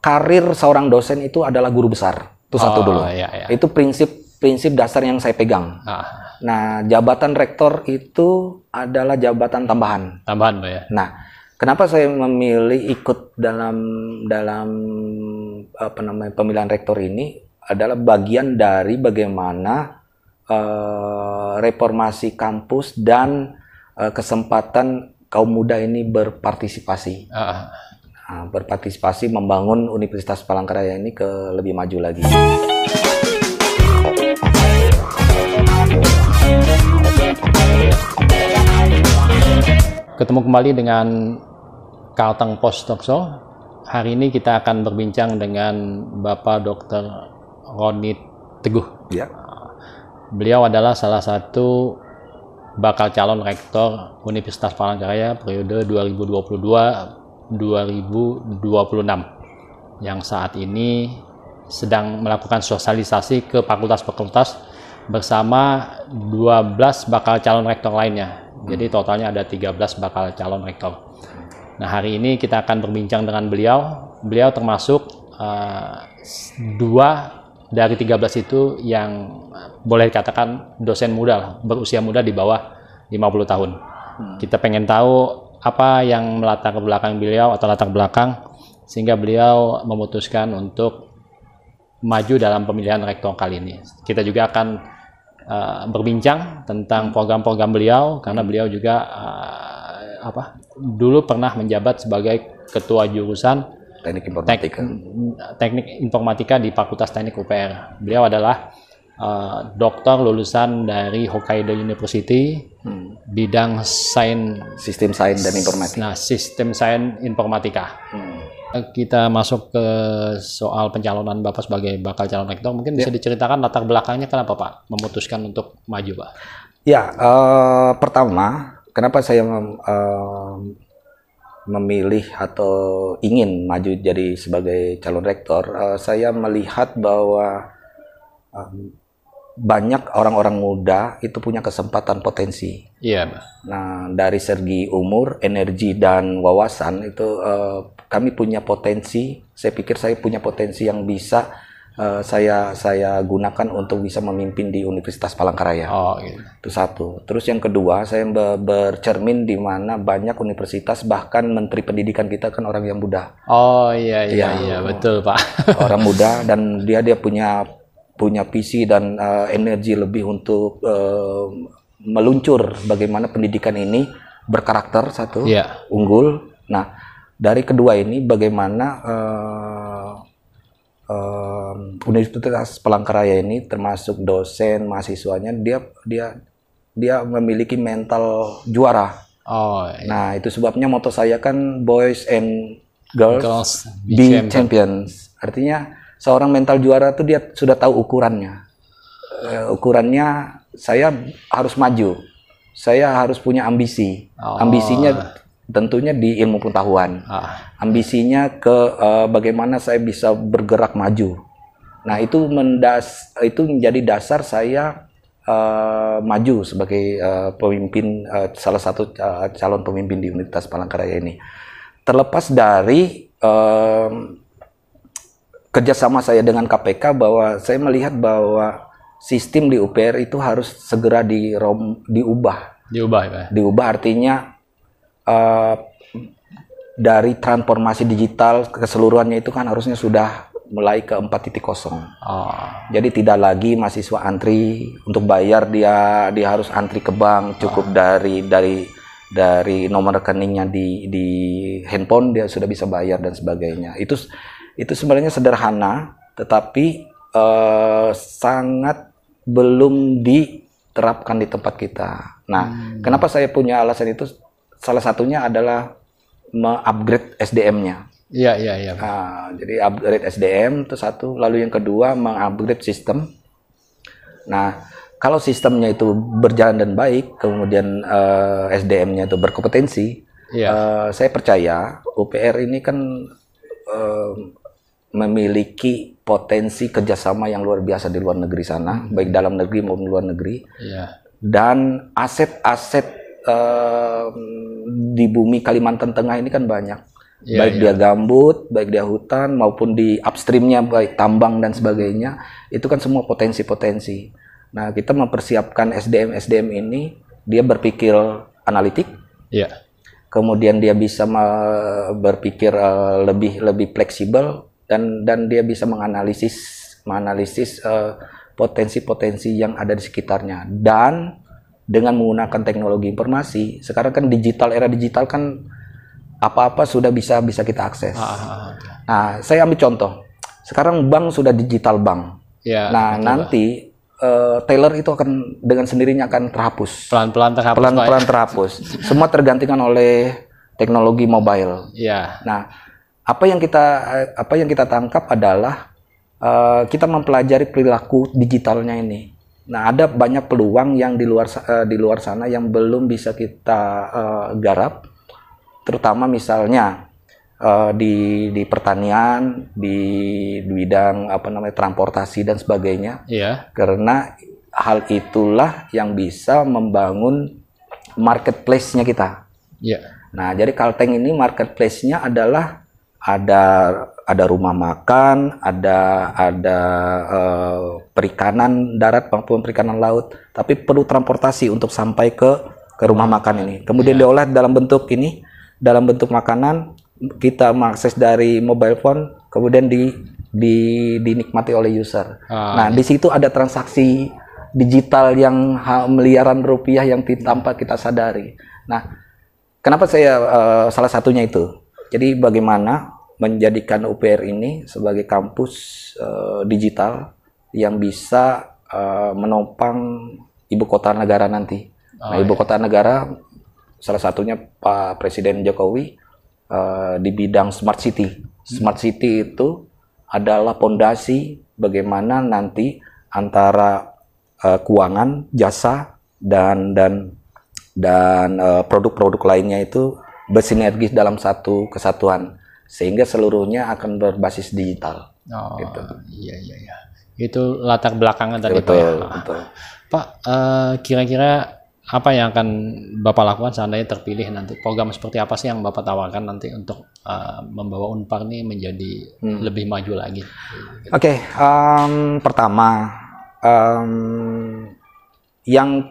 karir seorang dosen itu adalah guru besar. Itu oh, satu dulu. Iya, iya. Itu prinsip prinsip dasar yang saya pegang. Ah. Nah, jabatan rektor itu adalah jabatan tambahan. Tambahan, Pak ya. Nah, kenapa saya memilih ikut dalam dalam apa namanya pemilihan rektor ini adalah bagian dari bagaimana uh, reformasi kampus dan uh, kesempatan kaum muda ini berpartisipasi. Uh. Ah, berpartisipasi membangun Universitas Palangkaraya ini ke lebih maju lagi. Ketemu kembali dengan Kalteng Post Tokso. Hari ini kita akan berbincang dengan Bapak Dr. Roni Teguh. Ya. Ah, beliau adalah salah satu bakal calon rektor Universitas Palangkaraya periode 2022 2026 yang saat ini sedang melakukan sosialisasi ke fakultas-fakultas bersama 12 bakal calon rektor lainnya. Jadi hmm. totalnya ada 13 bakal calon rektor. Nah, hari ini kita akan berbincang dengan beliau. Beliau termasuk uh, dua dari 13 itu yang boleh dikatakan dosen muda, berusia muda di bawah 50 tahun. Hmm. Kita pengen tahu apa yang melatar ke belakang beliau atau latar belakang sehingga beliau memutuskan untuk maju dalam pemilihan rektor kali ini. Kita juga akan uh, berbincang tentang program-program beliau karena beliau juga uh, apa dulu pernah menjabat sebagai ketua jurusan teknik informatika tek, teknik informatika di Fakultas Teknik UPR. Beliau adalah Eh, dokter lulusan dari Hokkaido University hmm. bidang sains sistem sains dan informatika. Nah, sistem sains informatika. Hmm. Eh, kita masuk ke soal pencalonan Bapak sebagai bakal calon rektor. Mungkin ya. bisa diceritakan latar belakangnya kenapa Pak memutuskan untuk maju Pak? Ya, uh, pertama kenapa saya mem, uh, memilih atau ingin maju jadi sebagai calon rektor, uh, saya melihat bahwa um, banyak orang-orang muda itu punya kesempatan potensi. Iya. Yeah. Nah, dari segi umur, energi dan wawasan itu uh, kami punya potensi. Saya pikir saya punya potensi yang bisa uh, saya saya gunakan untuk bisa memimpin di Universitas Palangkaraya. Oh, iya. Itu satu. Terus yang kedua, saya bercermin di mana banyak universitas bahkan menteri pendidikan kita kan orang yang muda. Oh, iya iya iya, iya. betul, Pak. Orang muda dan dia dia punya punya visi dan uh, energi lebih untuk uh, meluncur bagaimana pendidikan ini berkarakter satu yeah. unggul. Nah dari kedua ini bagaimana uh, uh, Universitas Pelangkaraya ini termasuk dosen mahasiswanya dia dia dia memiliki mental juara. Oh. Yeah. Nah itu sebabnya moto saya kan boys and girls, girls be, be champions. champions. Artinya seorang mental juara tuh dia sudah tahu ukurannya. Uh, ukurannya saya harus maju. Saya harus punya ambisi. Oh. Ambisinya tentunya di ilmu pengetahuan. Ah. Ambisinya ke uh, bagaimana saya bisa bergerak maju. Nah, itu mendas itu menjadi dasar saya uh, maju sebagai uh, pemimpin uh, salah satu uh, calon pemimpin di Universitas Palangkaraya ini. Terlepas dari uh, kerjasama saya dengan KPK bahwa saya melihat bahwa sistem di UPR itu harus segera di rom, diubah. Diubah ya. Diubah artinya uh, dari transformasi digital keseluruhannya itu kan harusnya sudah mulai ke 4.0. Oh. Jadi tidak lagi mahasiswa antri untuk bayar dia dia harus antri ke bank cukup oh. dari dari dari nomor rekeningnya di di handphone dia sudah bisa bayar dan sebagainya. Itu itu sebenarnya sederhana tetapi uh, sangat belum diterapkan di tempat kita. Nah, hmm. kenapa saya punya alasan itu? Salah satunya adalah mengupgrade SDM-nya. Iya, iya, iya. Nah, jadi upgrade SDM itu satu. Lalu yang kedua mengupgrade sistem. Nah, kalau sistemnya itu berjalan dan baik, kemudian uh, eh, SDM-nya itu berkompetensi, yeah. Iya. uh, saya percaya UPR ini kan uh, memiliki potensi kerjasama yang luar biasa di luar negeri sana, hmm. baik dalam negeri maupun luar negeri. Yeah. Dan aset-aset uh, di bumi Kalimantan Tengah ini kan banyak, yeah, baik yeah. dia gambut, baik dia hutan maupun di upstreamnya baik tambang dan sebagainya, itu kan semua potensi-potensi. Nah kita mempersiapkan SDM-SDM ini, dia berpikir analitik. Yeah. Kemudian dia bisa berpikir eh, lebih lebih fleksibel dan dan dia bisa menganalisis menganalisis eh, potensi-potensi uh, yang ada di sekitarnya dan dengan menggunakan teknologi informasi sekarang kan digital era digital kan apa-apa sudah bisa bisa kita akses. Ah, ah, ah, nah, saya ambil contoh. Sekarang bank sudah digital bank. Ya, nah, nanti uh, eh, Taylor itu akan dengan sendirinya akan terhapus. Pelan-pelan terhapus. Pelan-pelan ya. terhapus. Semua tergantikan oleh teknologi mobile. Ya. Nah, apa yang kita eh, apa yang kita tangkap adalah uh, kita mempelajari perilaku digitalnya ini. Nah, ada banyak peluang yang di luar uh, di luar sana yang belum bisa kita uh, garap, terutama misalnya uh, di di pertanian, di, bidang apa namanya transportasi dan sebagainya. Iya. Karena hal itulah yang bisa membangun marketplace-nya kita. Iya. Nah, jadi Kalteng ini marketplace-nya adalah ada ada rumah makan, ada ada uh, perikanan darat maupun perikanan laut, tapi perlu transportasi untuk sampai ke ke rumah makan ini. Kemudian yeah. diolah dalam bentuk ini, dalam bentuk makanan kita mengakses dari mobile phone, kemudian di, di dinikmati oleh user. Ah, nah, yeah. di situ ada transaksi digital yang miliaran rupiah yang tanpa kita sadari. Nah, kenapa saya uh, salah satunya itu? Jadi bagaimana menjadikan UPR ini sebagai kampus uh, digital yang bisa uh, menopang ibu kota negara nanti. Oh, nah, ibu iya. kota negara salah satunya Pak Presiden Jokowi uh, di bidang smart city. Smart hmm. city itu adalah pondasi bagaimana nanti antara uh, keuangan, jasa dan dan dan produk-produk uh, produk -produk lainnya itu bersinergis dalam satu kesatuan sehingga seluruhnya akan berbasis digital. Oh, gitu. iya iya iya. Itu latar belakangnya tadi betul, Pak. Ya. Betul. Pak, kira eh, kira-kira apa yang akan Bapak lakukan seandainya terpilih nanti? Program seperti apa sih yang Bapak tawarkan nanti untuk uh, membawa Unpar ini menjadi hmm. lebih maju lagi? Oke, okay, um, pertama um, yang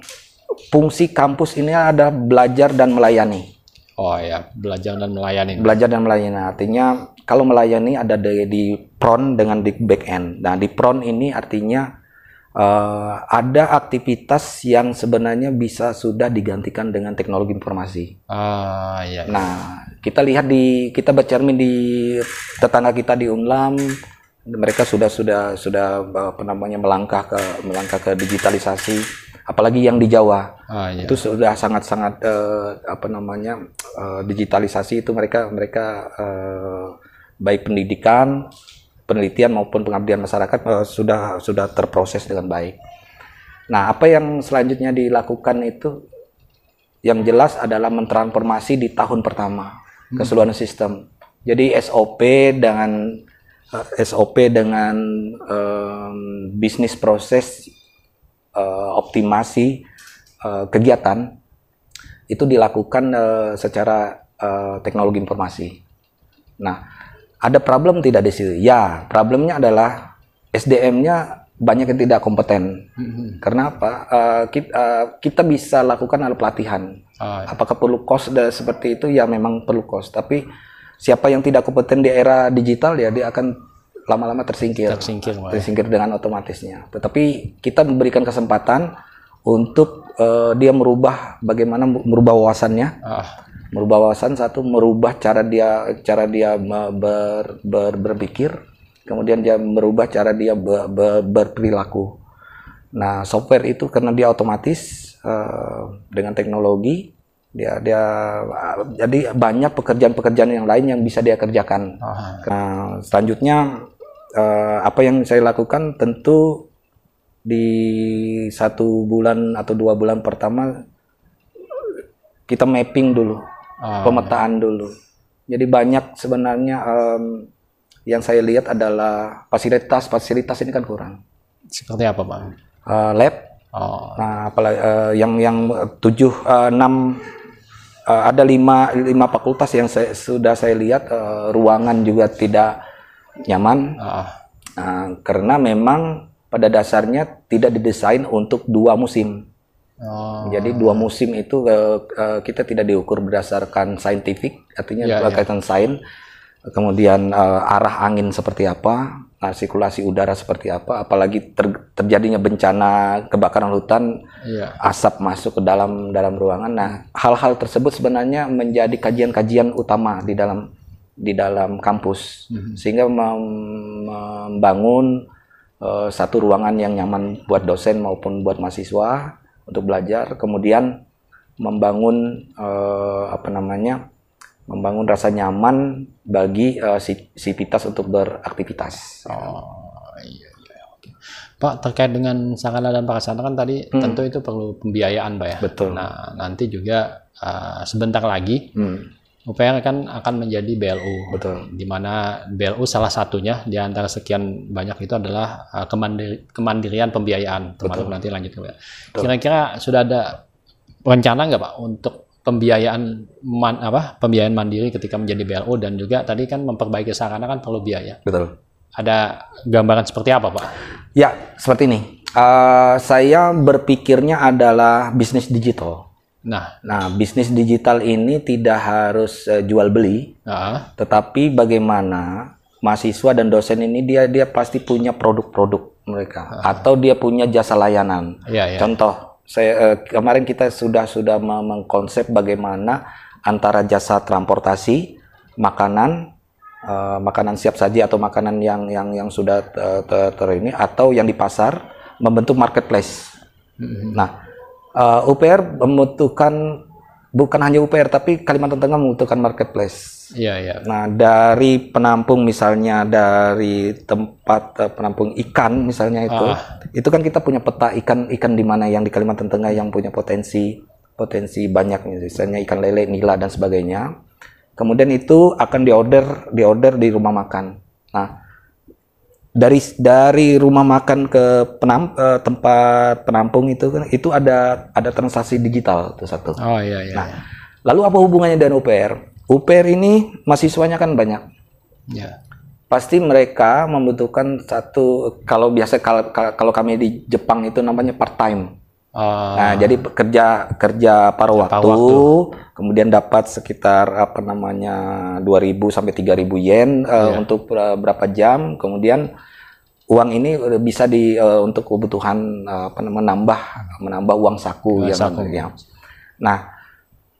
fungsi kampus ini adalah belajar dan melayani Oh ya, belajar dan melayani. Belajar dan melayani. Artinya kalau melayani ada di, di front dengan di back end. Nah, di front ini artinya uh, ada aktivitas yang sebenarnya bisa sudah digantikan dengan teknologi informasi. Ah, iya, iya. Nah, kita lihat di kita bercermin di tetangga kita di Unlam mereka sudah sudah sudah apa namanya melangkah ke melangkah ke digitalisasi apalagi yang di Jawa ah, iya. itu sudah sangat-sangat uh, apa namanya uh, digitalisasi itu mereka mereka uh, baik pendidikan penelitian maupun pengabdian masyarakat uh, sudah sudah terproses dengan baik. Nah apa yang selanjutnya dilakukan itu yang jelas adalah mentransformasi di tahun pertama hmm. keseluruhan sistem. Jadi SOP dengan uh, SOP dengan um, bisnis proses uh, optimasi uh, kegiatan itu dilakukan uh, secara uh, teknologi informasi. Nah, ada problem tidak di situ? Ya, problemnya adalah SDM-nya banyak yang tidak kompeten. Mm-hmm. Karena apa? Uh, kita, uh, kita bisa lakukan ada pelatihan. Ah, iya. Apakah perlu kos seperti itu? Ya, memang perlu kos. Tapi siapa yang tidak kompeten di era digital ya dia akan lama-lama tersingkir. Tersingkir, ya. tersingkir dengan otomatisnya. Tetapi kita memberikan kesempatan untuk uh, dia merubah bagaimana merubah wawasannya. Ah. Merubah wawasan satu merubah cara dia cara dia ber, ber, berpikir, kemudian dia merubah cara dia ber, ber, berperilaku. Nah, software itu karena dia otomatis uh, dengan teknologi dia dia jadi banyak pekerjaan-pekerjaan yang lain yang bisa dia kerjakan. Ah. Nah, selanjutnya uh, apa yang saya lakukan tentu di satu bulan atau dua bulan pertama kita mapping dulu, oh, pemetaan ya. dulu. Jadi banyak sebenarnya um, yang saya lihat adalah fasilitas fasilitas ini kan kurang. Seperti apa pak Uh, lab. Oh. Nah, apalagi uh, yang yang tujuh uh, enam uh, ada lima lima fakultas yang saya, sudah saya lihat uh, ruangan juga tidak nyaman uh. Uh, karena memang pada dasarnya tidak didesain untuk dua musim. Oh. Jadi dua musim itu uh, uh, kita tidak diukur berdasarkan saintifik, artinya ya, ya. berkaitan yeah. sains, kemudian uh, arah angin seperti apa, uh, sirkulasi udara seperti apa, apalagi ter terjadinya bencana kebakaran hutan, yeah. asap masuk ke dalam dalam ruangan. Nah, hal-hal tersebut sebenarnya menjadi kajian-kajian utama di dalam di dalam kampus mhm. sehingga mem- membangun uh, satu ruangan yang nyaman buat dosen maupun buat mahasiswa untuk belajar kemudian membangun uh, apa namanya membangun rasa nyaman bagi uh, si, untuk beraktivitas. Oh iya iya Pak terkait dengan sarana dan prasarana kan tadi hmm. tentu itu perlu pembiayaan Pak ya. Betul. Nah nanti juga uh, sebentar lagi hmm UPR kan akan menjadi BLU, betul. Di mana BLU salah satunya di antara sekian banyak itu adalah eh, kemandiri, kemandirian pembiayaan, termasuk betul. nanti lanjut ke Kira-kira sudah ada rencana nggak Pak untuk pembiayaan man, apa pembiayaan mandiri ketika menjadi BLU dan juga tadi kan memperbaiki sarana kan perlu biaya. Betul. Ada gambaran seperti apa Pak? Ya seperti ini. Uh, saya berpikirnya adalah bisnis digital Nah, nah bisnis digital ini tidak harus uh, jual beli, uh-huh. tetapi bagaimana mahasiswa dan dosen ini dia dia pasti punya produk-produk mereka uh-huh. atau dia punya jasa layanan. Yeah, yeah. Contoh, saya uh, kemarin kita sudah sudah mengkonsep bagaimana antara jasa transportasi, makanan, uh, makanan siap saji atau makanan yang yang yang sudah ter, ter, ter ini atau yang di pasar membentuk marketplace. Mm-hmm. Nah uh, eh, UPR membutuhkan bukan hanya UPR tapi Kalimantan Tengah membutuhkan marketplace. Iya, iya. Nah, dari penampung misalnya dari tempat uh, penampung ikan misalnya itu. Ah. Itu kan kita punya peta ikan-ikan di mana yang di Kalimantan Tengah yang punya potensi potensi banyak misalnya ikan lele, nila dan sebagainya. Kemudian itu akan diorder diorder di rumah makan. Nah, dari dari rumah makan ke penam, eh, tempat penampung itu kan itu ada ada transaksi digital itu satu. Oh iya iya. Nah, iya. lalu apa hubungannya dengan UPR? UPR ini mahasiswanya kan banyak. Ya. Pasti mereka membutuhkan satu kalau biasa kalau kalau kami di Jepang itu namanya part time. Ah. nah, jadi kerja kerja paruh waktu, waktu, kemudian dapat sekitar apa namanya 2000 sampai 3000 yen uh, eh, yeah. untuk eh, berapa jam, kemudian uang ini bisa di uh, untuk kebutuhan uh, apa namanya menambah menambah uang saku uang yang saku. Ya. Nah,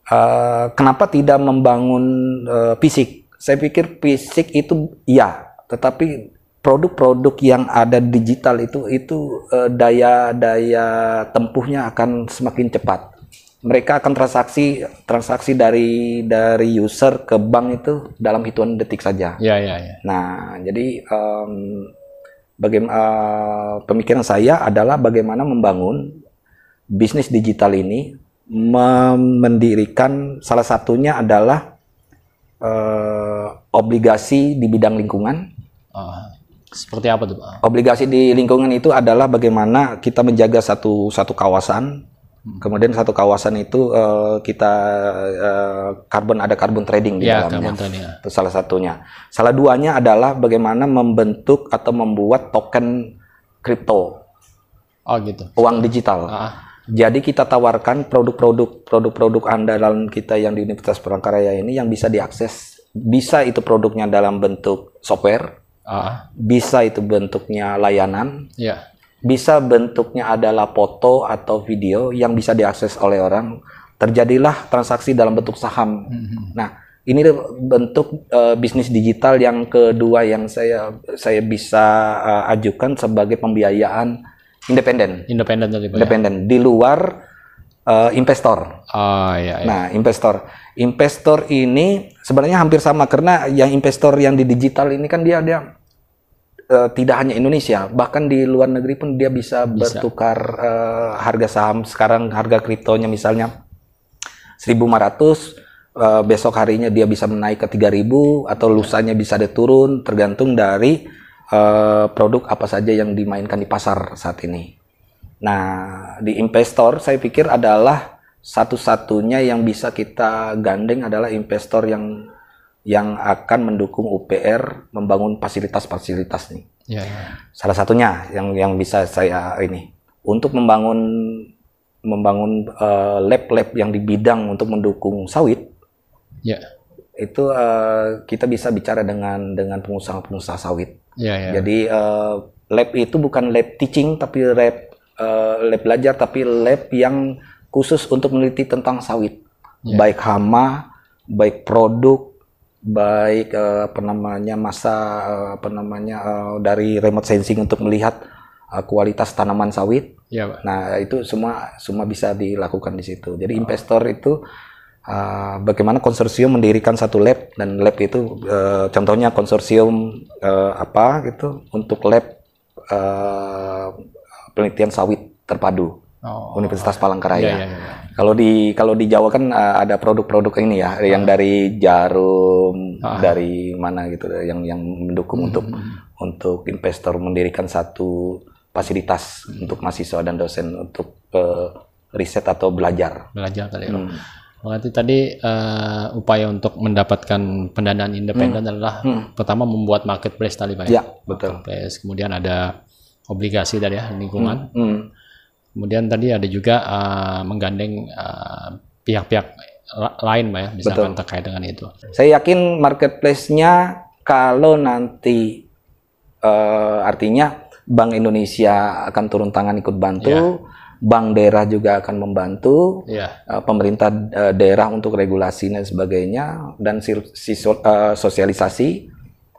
uh, kenapa tidak membangun uh, fisik? Saya pikir fisik itu iya, tetapi produk-produk yang ada digital itu itu daya eh, daya daya tempuhnya akan semakin cepat. Mereka akan transaksi transaksi dari dari user ke bank itu dalam hitungan detik saja. Ya ya ya. Nah jadi um, bagaimana uh, eh, pemikiran saya adalah bagaimana membangun bisnis digital ini mendirikan salah satunya adalah uh, obligasi di bidang lingkungan. Uh seperti apa tuh Pak? Obligasi di lingkungan itu adalah bagaimana kita menjaga satu satu kawasan, kemudian satu kawasan itu uh, kita uh, eh, carbon ada carbon trading di ya, dalamnya. Ya. Itu salah satunya. Salah duanya adalah bagaimana membentuk atau membuat token kripto. Oh gitu. Uang digital. Ah. Jadi kita tawarkan produk-produk produk-produk andalan kita yang di Universitas Perangkaraya ini yang bisa diakses, bisa itu produknya dalam bentuk software uh. bisa itu bentuknya layanan, yeah. bisa bentuknya adalah foto atau video yang bisa diakses oleh orang. Terjadilah transaksi dalam bentuk saham. Mm -hmm. Nah, ini bentuk uh, bisnis digital yang kedua yang saya saya bisa uh, ajukan sebagai pembiayaan independen. Independen tadi. Ya? Independen ya? di luar uh, investor. Ah, iya, iya. Nah, investor. Investor ini sebenarnya hampir sama karena yang investor yang di digital ini kan dia dia Eh, tidak hanya Indonesia, bahkan di luar negeri pun dia bisa, bisa. bertukar uh, harga saham. Sekarang harga kriptonya misalnya 1.500 Uh, eh, besok harinya dia bisa menaik ke 3000 atau lusanya bisa diturun tergantung dari uh, produk apa saja yang dimainkan di pasar saat ini. Nah, di investor saya pikir adalah satu-satunya yang bisa kita gandeng adalah investor yang yang akan mendukung UPR membangun fasilitas-fasilitas nih. Ya, Salah satunya yang yang bisa saya ini untuk membangun membangun lab eh, lab-lab yang di bidang untuk mendukung sawit. Ya. Itu uh, kita bisa bicara dengan dengan pengusaha-pengusaha sawit. Ya, ya. Jadi uh, lab itu bukan lab teaching tapi lab uh, lab belajar tapi lab yang khusus untuk meneliti tentang sawit. Ya. Baik hama, baik produk baik eh, apa namanya masa eh, apa namanya eh, dari remote sensing untuk melihat eh, kualitas tanaman sawit. Ya, Pak. Nah, itu semua semua bisa dilakukan di situ. Jadi oh. investor itu Uh, bagaimana konsorsium mendirikan satu lab dan lab itu uh, contohnya konsorsium uh, apa gitu untuk lab uh, penelitian sawit terpadu oh, Universitas iya. Palangkaraya. Iya, iya, iya. Kalau di kalau di Jawa kan uh, ada produk-produk ini ya uh. yang ah. dari jarum ah. dari mana gitu yang yang mendukung hmm. untuk untuk investor mendirikan satu fasilitas hmm. untuk mahasiswa dan dosen untuk uh, riset atau belajar. Belajar kali ya. Hmm. Berarti oh, tadi uh, upaya untuk mendapatkan pendanaan independen hmm. adalah hmm. pertama membuat marketplace tadi Pak ya? ya betul. Marketplace. Kemudian ada obligasi dari ya lingkungan. Hmm. Hmm. Kemudian tadi ada juga uh, menggandeng uh, pihak-pihak lain Pak ya, misalkan Betul. terkait dengan itu. Saya yakin marketplace-nya kalau nanti uh, artinya Bank Indonesia akan turun tangan ikut bantu, ya. bank daerah juga akan membantu, ya. uh, pemerintah uh, daerah untuk regulasi dan sebagainya dan si, si, uh, sosialisasi.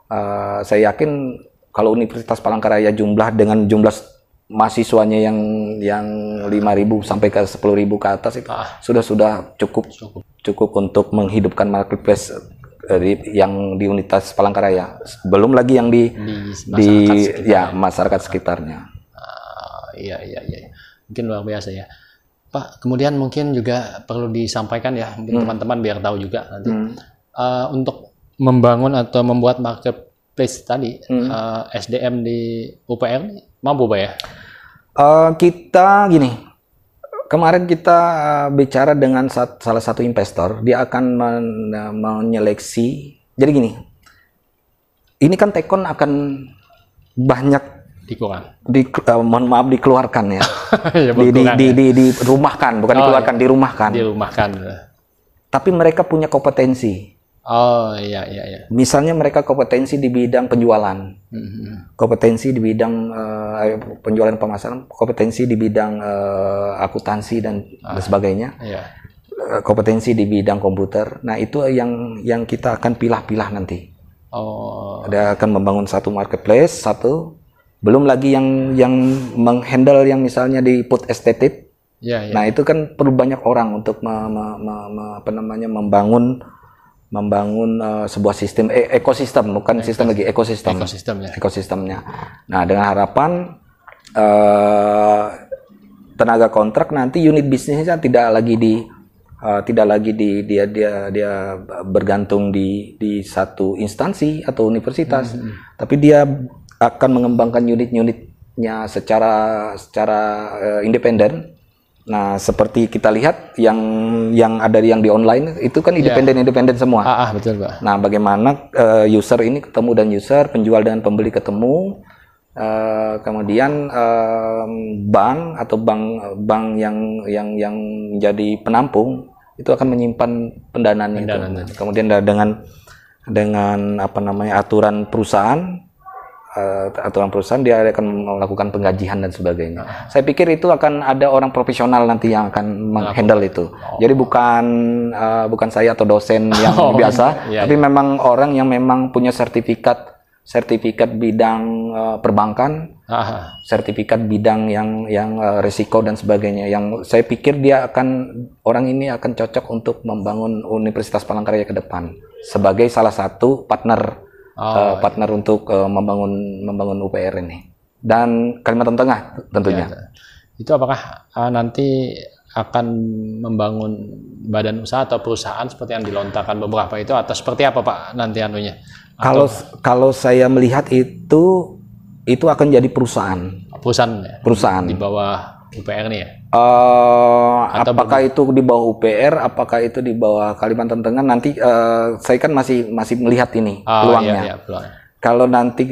Uh, saya yakin kalau Universitas Palangkaraya jumlah dengan jumlah mahasiswanya yang yang 5000 sampai ke 10000 ke atas itu ah. sudah sudah cukup cukup cukup untuk menghidupkan marketplace eh, dari yang di unitas Palangkaraya. Belum lagi yang di di, di ya masyarakat sekitarnya. Uh, iya iya iya. Mungkin luar biasa ya. Pak, kemudian mungkin juga perlu disampaikan ya mungkin hmm. teman-teman hmm. biar tahu juga nanti. Hmm. Uh, untuk membangun atau membuat market marketplace tadi hmm. uh, eh, SDM di UPR mampu pak ya? Uh, kita gini kemarin kita eh, bicara dengan sat, salah satu investor dia akan men, menyeleksi jadi gini ini kan tekon akan banyak dikurang di uh, mohon maaf dikeluarkan ya, ya di, di, ya. di di di rumahkan bukan oh, dikeluarkan ya. dirumahkan dirumahkan tapi mereka punya kompetensi Oh iya iya iya. Misalnya mereka kompetensi di bidang penjualan, mm-hmm. kompetensi di bidang uh, penjualan pemasaran, kompetensi di bidang uh, akuntansi dan, ah, sebagainya, iya. Eh, kompetensi di bidang komputer. Nah itu yang yang kita akan pilah-pilah nanti. Oh. Ada akan membangun satu marketplace satu. Belum lagi yang yang menghandle yang misalnya di put estetik. Ya, ya. Nah itu kan perlu banyak orang untuk me, me, me, me, apa namanya membangun membangun uh, sebuah sistem e ekosistem bukan sistem lagi ekosistem ekosistem ya. ekosistemnya nah dengan harapan uh, tenaga kontrak nanti unit bisnisnya tidak lagi di uh, tidak lagi di dia dia dia bergantung di di satu instansi atau universitas hmm. hmm. tapi dia akan mengembangkan unit-unitnya secara secara uh, independen Nah, seperti kita lihat yang yang ada yang di online itu kan iya. independen yeah. independen semua. Ah, ah betul pak. Nah, bagaimana uh, user ini ketemu dan user, penjual dan pembeli ketemu, uh, kemudian uh, bank atau bank bank yang yang yang menjadi penampung itu akan menyimpan pendanaannya. Pendanaan. Itu. Kemudian dengan dengan apa namanya aturan perusahaan uh, aturan perusahaan dia akan melakukan penggajian dan sebagainya. Uh. Saya pikir itu akan ada orang profesional nanti yang akan menghandle itu. Oh. Jadi bukan uh, bukan saya atau dosen yang oh. biasa, yeah, iya. tapi yeah. memang orang yang memang punya sertifikat sertifikat bidang uh, perbankan, uh. sertifikat bidang yang yang uh, risiko dan sebagainya. Yang saya pikir dia akan orang ini akan cocok untuk membangun Universitas Palangkaraya ke depan sebagai salah satu partner oh, uh, partner iya. untuk uh, membangun membangun UPR ini dan Kalimantan Tengah tentunya. Ya, itu apakah uh, nanti akan membangun badan usaha atau perusahaan seperti yang dilontarkan beberapa itu atau seperti apa Pak nanti anunya? Atau... Kalau kalau saya melihat itu itu akan jadi perusahaan. Perusahaan. Ya? Perusahaan. Di bawah UPR nih ya? Uh, Atau apakah bukan? itu di bawah UPR, apakah itu di bawah Kalimantan Tengah? Nanti uh, saya kan masih masih melihat ini uh, peluangnya. Iya, iya, peluang. Kalau nanti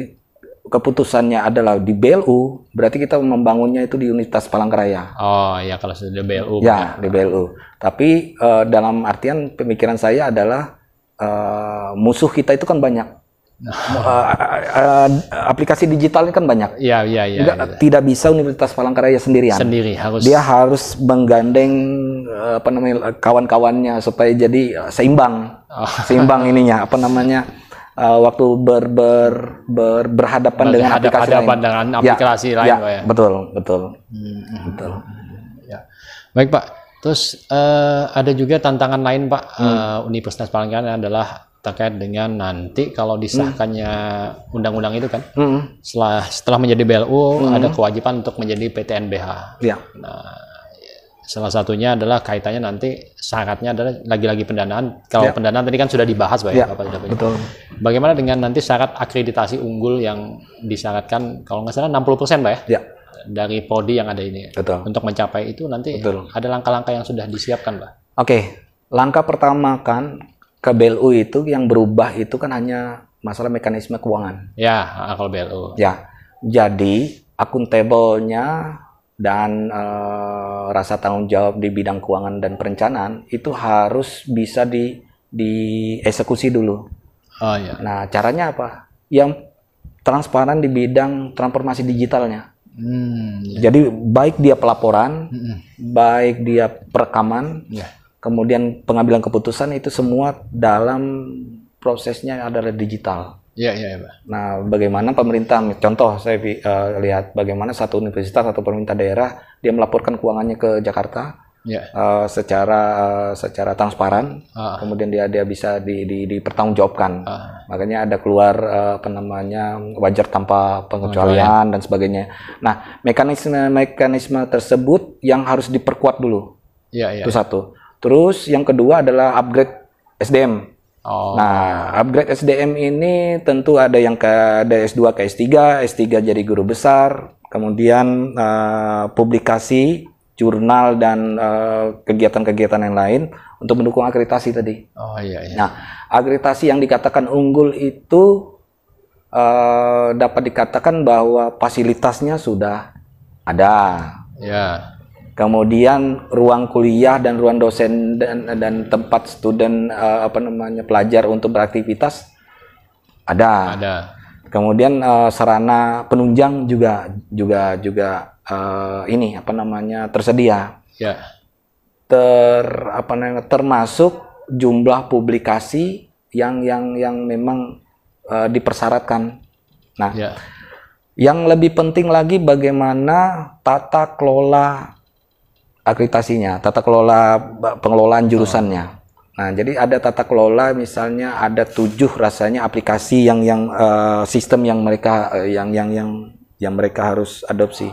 keputusannya adalah di BLU, berarti kita membangunnya itu di Universitas Palangkaraya. Oh ya kalau sudah di BLU. Ya kan? di BLU. Tapi uh, dalam artian pemikiran saya adalah uh, musuh kita itu kan banyak. Eh, eh, eh, aplikasi digital ini kan banyak. Iya, iya, iya. Tidak, ya. tidak bisa Universitas Palangkaraya sendirian. Sendiri harus. Dia harus menggandeng apa namanya kawan-kawannya supaya jadi seimbang. Oh. Seimbang ininya apa namanya? waktu ber, ber, ber berhadapan dengan aplikasi hadapan lain. dengan ya, aplikasi ya, lain, ya, Pak, ya. Betul, betul. Hmm. Betul. Ya. Baik, Pak. Terus uh, ada juga tantangan lain, Pak. Hmm. Uh, Universitas Palangkaraya adalah terkait dengan nanti kalau disahkannya undang undang-undang itu kan hmm. setelah setelah menjadi BLU hmm. ada kewajiban untuk menjadi PTNBH. Ya. Nah, salah satunya adalah kaitannya nanti syaratnya adalah lagi-lagi pendanaan. Kalau ya. pendanaan tadi kan sudah dibahas Pak ya, iya, Bapak sudah Betul. Bagaimana dengan nanti syarat akreditasi unggul yang disyaratkan kalau nggak salah 60% Pak ya? ya dari podi yang ada ini. Betul. Untuk mencapai itu nanti Betul. ada langkah-langkah yang sudah disiapkan Pak. Oke, langkah pertama kan KBLU itu yang berubah itu kan hanya masalah mekanisme keuangan. Ya, ah, kalau BLU. Ya. Jadi akuntabelnya dan e, rasa tanggung jawab di bidang keuangan dan perencanaan itu harus bisa di dieksekusi dulu. Oh iya. Nah, caranya apa? Yang transparan di bidang transformasi digitalnya. Hmm, iya. Jadi baik dia pelaporan, hmm. baik dia perekaman, yeah kemudian pengambilan keputusan itu semua dalam prosesnya adalah digital. Iya, iya, ya, Nah, bagaimana pemerintah, contoh saya uh, lihat bagaimana satu universitas atau pemerintah daerah dia melaporkan keuangannya ke Jakarta yeah. Iya. uh, secara uh, secara transparan, uh. kemudian dia dia bisa di, di, dipertanggungjawabkan. Uh. Makanya ada keluar uh, apa namanya wajar tanpa pengecualian oh, dan sebagainya. Nah, mekanisme mekanisme tersebut yang harus diperkuat dulu. Iya, yeah, Itu satu. Terus yang kedua adalah upgrade SDM. Oh. Nah, upgrade SDM ini tentu ada yang ke ada S2 ke S3, S3 jadi guru besar, kemudian uh, publikasi, jurnal dan eh, kegiatan-kegiatan uh, yang lain untuk mendukung akreditasi tadi. Oh iya iya. Nah, akreditasi yang dikatakan unggul itu uh, dapat dikatakan bahwa fasilitasnya sudah ada. Ya. Yeah kemudian ruang kuliah dan ruang dosen dan, dan tempat student uh, apa namanya pelajar untuk beraktivitas ada. Ada. Kemudian uh, sarana penunjang juga juga juga uh, ini apa namanya tersedia. Ya. Ter apa namanya termasuk jumlah publikasi yang yang yang memang uh, dipersyaratkan. Nah, ya. yang lebih penting lagi bagaimana tata kelola akreditasinya, tata kelola pengelolaan jurusannya. Nah, jadi ada tata kelola misalnya ada tujuh rasanya aplikasi yang yang uh, sistem yang mereka uh, yang yang yang yang mereka harus adopsi.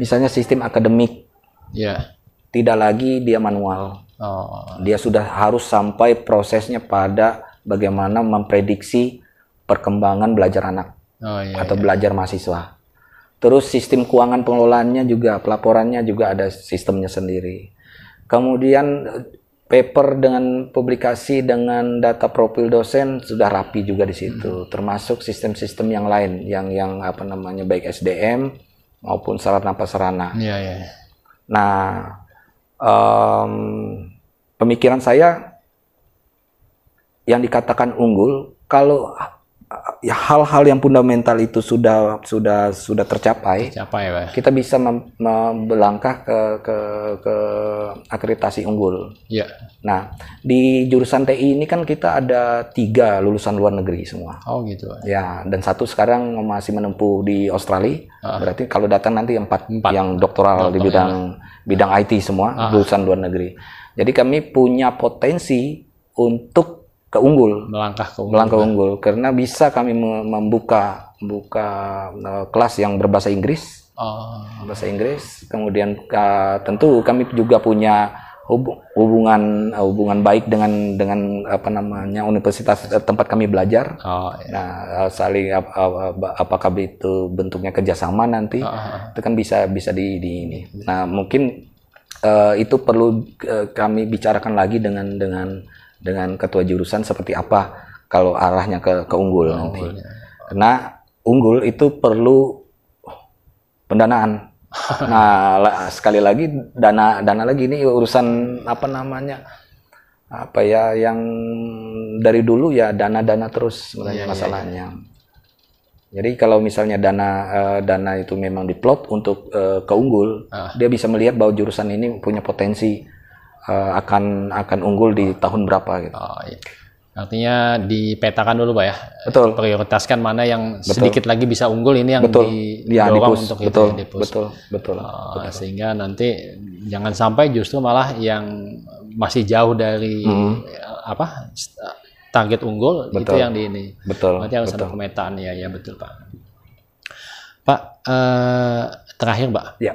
Misalnya sistem akademik. Ya. Tidak lagi dia manual. Oh. Dia sudah harus sampai prosesnya pada bagaimana memprediksi perkembangan belajar anak oh, iya, atau iya. belajar mahasiswa. Terus sistem keuangan pengelolaannya juga pelaporannya juga ada sistemnya sendiri. Kemudian eh, paper dengan publikasi dengan data profil dosen sudah rapi juga di situ, hmm. termasuk sistem-sistem yang lain yang yang apa namanya baik SDM maupun sarana prasarana. Iya, iya. Ya. Nah, um, pemikiran saya yang dikatakan unggul kalau Ya, hal-hal yang fundamental itu sudah sudah sudah tercapai, tercapai kita bisa melangkah ke ke ke akreditasi unggul. Ya. Nah di jurusan TI ini kan kita ada tiga lulusan luar negeri semua. Oh gitu. Ya dan satu sekarang masih menempuh di Australia. Uh. Berarti kalau datang nanti empat, empat. yang doktoral Doktor di bidang ya. bidang IT semua uh. lulusan luar negeri. Jadi kami punya potensi untuk ke unggul melangkah ke unggul, melangkah ya. unggul karena bisa kami membuka buka uh, eh, kelas yang berbahasa Inggris oh. bahasa Inggris kemudian uh, tentu kami juga punya hubungan eh, hubungan baik dengan dengan apa namanya universitas tempat kami belajar. Oh, iya. Nah, saling ap, ap, apakah itu bentuknya kerjasama nanti oh, oh, oh, itu kan bisa bisa di, di ini. Nah, mungkin uh, itu perlu uh, kami bicarakan lagi dengan dengan dengan ketua jurusan seperti apa kalau arahnya ke ke unggul oh, nanti. Ya. Karena unggul itu perlu pendanaan. nah, sekali lagi dana dana lagi ini urusan apa namanya? Apa ya yang dari dulu ya dana-dana terus sebenarnya ya, masalahnya. Ya, ya. Jadi kalau misalnya dana uh, dana itu memang diplot untuk uh, eh, keunggul, ah. dia bisa melihat bahwa jurusan ini punya potensi uh, akan akan unggul di tahun berapa gitu. Oh, iya. Artinya dipetakan dulu Pak ya. Betul. Prioritaskan mana yang betul. sedikit lagi bisa unggul ini yang betul. didorong ya, untuk itu Betul. Betul, betul. Uh, betul. sehingga nanti jangan sampai justru malah yang masih jauh dari hmm. apa target unggul betul. itu yang di ini. Betul. Berarti harus betul. ada pemetaan ya, ya betul Pak. Pak, eh, terakhir Pak. Ya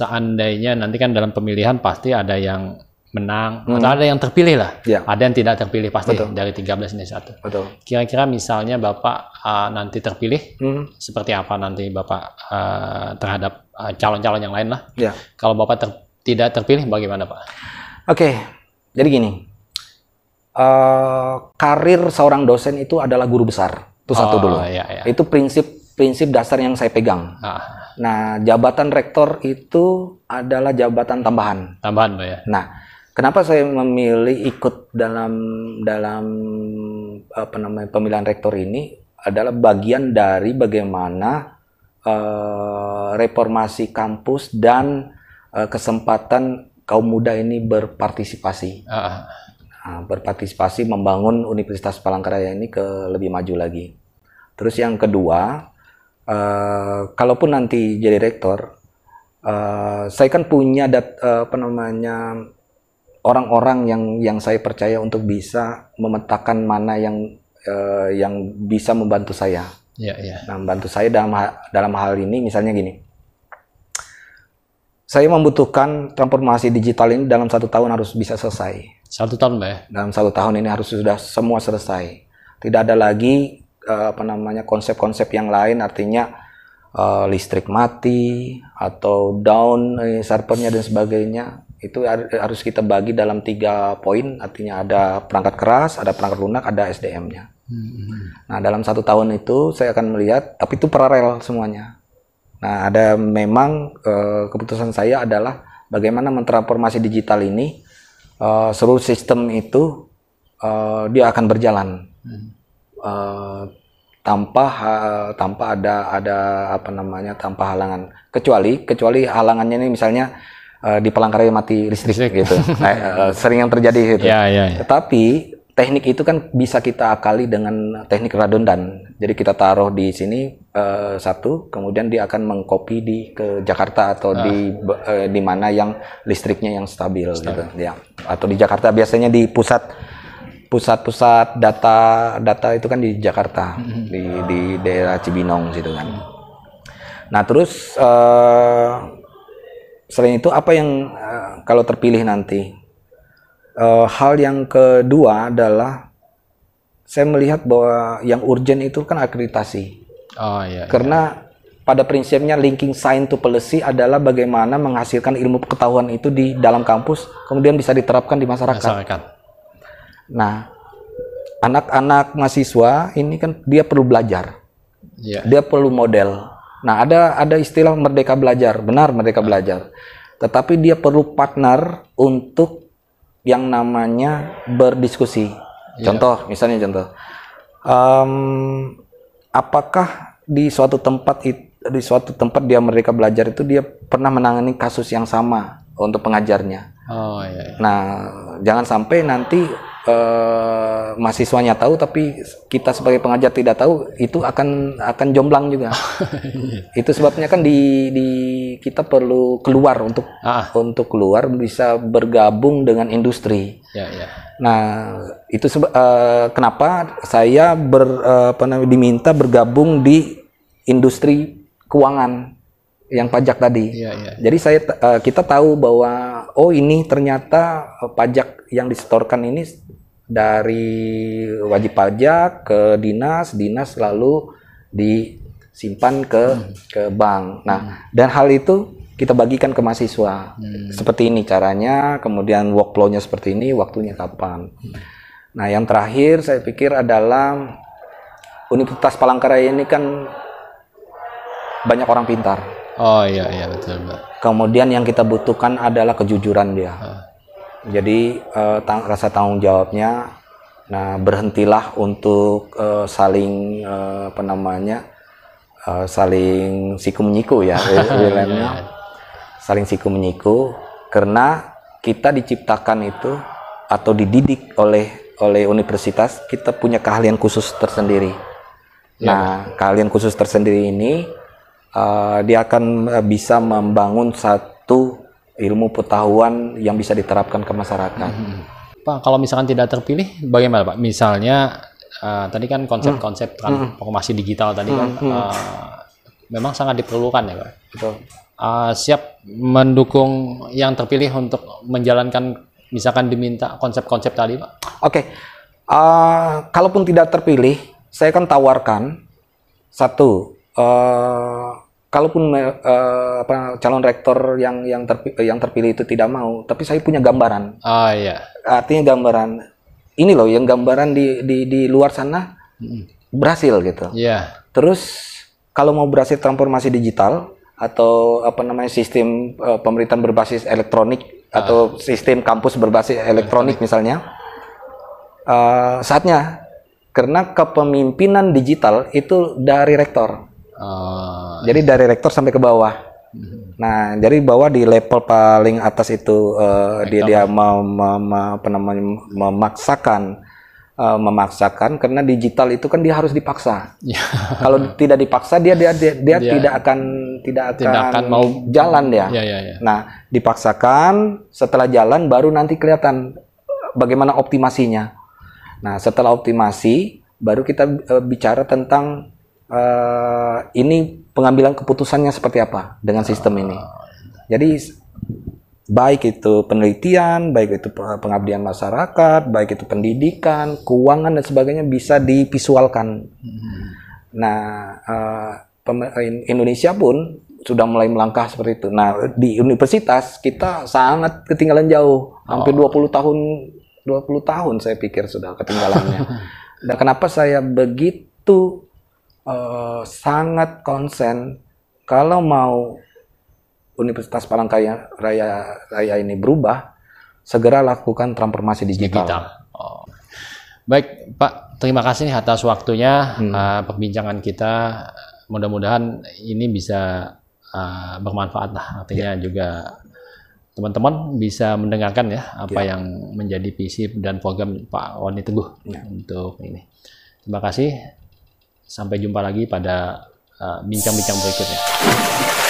seandainya nanti kan dalam pemilihan pasti ada yang menang hmm. atau ada yang terpilih lah, ya. ada yang tidak terpilih pasti Betul. dari 13 ini satu. Kira-kira misalnya bapak uh, nanti terpilih, hmm. seperti apa nanti bapak uh, terhadap uh, calon-calon uh, yang lain lah. Ya. Kalau bapak ter tidak terpilih, bagaimana pak? Oke, jadi gini, uh, karir seorang dosen itu adalah guru besar itu oh, satu dulu. Ya, ya. Itu prinsip prinsip dasar yang saya pegang. Ah Nah, jabatan rektor itu adalah jabatan tambahan. Tambahan, Pak ya. Nah, kenapa saya memilih ikut dalam dalam apa namanya pemilihan rektor ini adalah bagian dari bagaimana uh, reformasi kampus dan uh, kesempatan kaum muda ini berpartisipasi. Uh. Nah, berpartisipasi membangun Universitas Palangkaraya ini ke lebih maju lagi. Terus yang kedua, uh, kalaupun nanti jadi rektor, uh, saya kan punya dat, uh, apa namanya orang-orang yang yang saya percaya untuk bisa memetakan mana yang uh, yang bisa membantu saya. Ya, ya. Nah, membantu saya dalam dalam hal ini misalnya gini. Saya membutuhkan transformasi digital ini dalam satu tahun harus bisa selesai. Satu tahun, Mbak ya? Dalam satu tahun ini harus sudah semua selesai. Tidak ada lagi Eh, apa namanya konsep-konsep yang lain artinya uh, listrik mati atau down eh, servernya dan sebagainya itu harus kita bagi dalam tiga poin artinya ada perangkat keras ada perangkat lunak ada SDM-nya hmm. nah dalam satu tahun itu saya akan melihat tapi itu paralel semuanya nah ada memang uh, keputusan saya adalah bagaimana mentransformasi digital ini uh, seluruh sistem itu uh, dia akan berjalan hmm Eh, tanpa ha, tanpa ada ada apa namanya tanpa halangan kecuali kecuali halangannya ini misalnya uh, di pelangkari mati listrik, listrik. gitu nah, uh, sering yang terjadi gitu ya, ya, ya. tetapi teknik itu kan bisa kita akali dengan teknik redundan jadi kita taruh di sini uh, satu kemudian dia akan mengcopy di ke Jakarta atau di uh, di mana yang listriknya yang stabil, gitu. stabil. gitu ya atau di Jakarta biasanya di pusat pusat-pusat data data itu kan di Jakarta hmm di di daerah Cibinong situ kan. Mm-hmm. Nah terus uh, selain itu apa yang uh, kalau terpilih nanti uh, hal yang kedua adalah saya melihat bahwa yang urgent itu kan akreditasi. Oh iya. Karena iya. pada prinsipnya linking science to policy adalah bagaimana menghasilkan ilmu pengetahuan itu di dalam kampus kemudian bisa diterapkan di masyarakat. masyarakat Nah, anak-anak mahasiswa ini kan dia perlu belajar. Yeah. Dia perlu model. Nah, ada ada istilah merdeka belajar. Benar merdeka ah. belajar. Tetapi dia perlu partner untuk yang namanya berdiskusi. Yeah. Contoh, misalnya contoh. Um, apakah di suatu tempat di suatu tempat dia mereka belajar itu dia pernah menangani kasus yang sama untuk pengajarnya. Oh iya. iya. Nah, jangan sampai nanti eh, mahasiswanya tahu tapi kita sebagai pengajar tidak tahu itu akan akan jomblang juga itu sebabnya kan di, di kita perlu keluar untuk ah. untuk keluar bisa bergabung dengan industri ya, ya. nah itu seba, eh, kenapa saya ber, eh, apa namanya, diminta bergabung di industri keuangan yang pajak tadi. Ya, ya, ya. Jadi saya eh, kita tahu bahwa oh ini ternyata eh, pajak yang disetorkan ini dari wajib pajak ke dinas, dinas lalu disimpan ke hmm. ke bank. Nah, hmm. dan hal itu kita bagikan ke mahasiswa. Hmm. Seperti ini caranya, kemudian workflow seperti ini, waktunya kapan. Hmm. Nah, yang terakhir saya pikir adalah Universitas Palangkaraya ini kan banyak orang pintar Oh iya iya betul. Mbak. Kemudian yang kita butuhkan adalah kejujuran dia. Uh. Jadi uh, tang rasa tanggung jawabnya. Nah berhentilah untuk uh, saling uh, apa namanya uh, saling siku menyiku ya Williamnya. Iya, iya. saling siku menyiku karena kita diciptakan itu atau dididik oleh oleh universitas kita punya keahlian khusus tersendiri. Ya. Nah, keahlian khusus tersendiri ini Eh, dia akan eh, bisa membangun satu ilmu pengetahuan yang bisa diterapkan ke masyarakat. Hmm. Pak, kalau misalkan tidak terpilih, bagaimana Pak? Misalnya uh, tadi kan konsep-konsep hmm. transformasi hmm. digital tadi kan uh, memang sangat diperlukan ya Pak. Betul. Uh, siap mendukung yang terpilih untuk menjalankan misalkan diminta konsep-konsep tadi Pak? Oke, okay. uh, kalaupun tidak terpilih, saya akan tawarkan satu uh, kalaupun uh, apa, calon rektor yang yang terpilih, eh, yang terpilih itu tidak mau, tapi saya punya gambaran. Ah iya. Artinya gambaran ini loh yang gambaran di di di luar sana berhasil gitu. Iya. Yeah. Terus kalau mau berhasil transformasi digital atau apa namanya sistem uh, pemerintahan berbasis elektronik atau ah. sistem kampus berbasis elektronik uh. misalnya uh, saatnya karena kepemimpinan digital itu dari rektor. Oh. jadi dari rektor sampai ke bawah. Hmm. Nah, jadi bawah di level paling atas itu uh, dia dia mau mem, apa memaksakan uh, memaksakan karena digital itu kan dia harus dipaksa. Ya. Kalau tidak dipaksa dia dia dia, dia, tidak akan tidak akan, tidak akan mau jalan dia. Ya. ya, ya, ya. Nah, dipaksakan setelah jalan baru nanti kelihatan bagaimana optimasinya. Nah, setelah optimasi baru kita uh, bicara tentang uh, ini pengambilan keputusannya seperti apa dengan sistem ini. Jadi baik itu penelitian, baik itu pengabdian masyarakat, baik itu pendidikan, keuangan dan sebagainya bisa divisualkan. Nah, uh, Indonesia pun sudah mulai melangkah seperti itu. Nah, di universitas kita sangat ketinggalan jauh, hampir oh. 20 tahun 20 tahun saya pikir sudah ketinggalannya. Dan kenapa saya begitu Eh, sangat konsen kalau mau Universitas Palangkaraya Raya, Raya ini berubah, segera lakukan transformasi digital. digital. Oh. Baik, Pak, terima kasih nih atas waktunya hmm. uh, perbincangan kita. Mudah-mudahan ini bisa uh, bermanfaat lah, artinya yeah. juga teman-teman bisa mendengarkan ya apa yeah. yang menjadi visi dan program Pak Wani Teguh yeah. untuk ini. Terima kasih. Sampai jumpa lagi pada uh, bincang-bincang uh, berikutnya.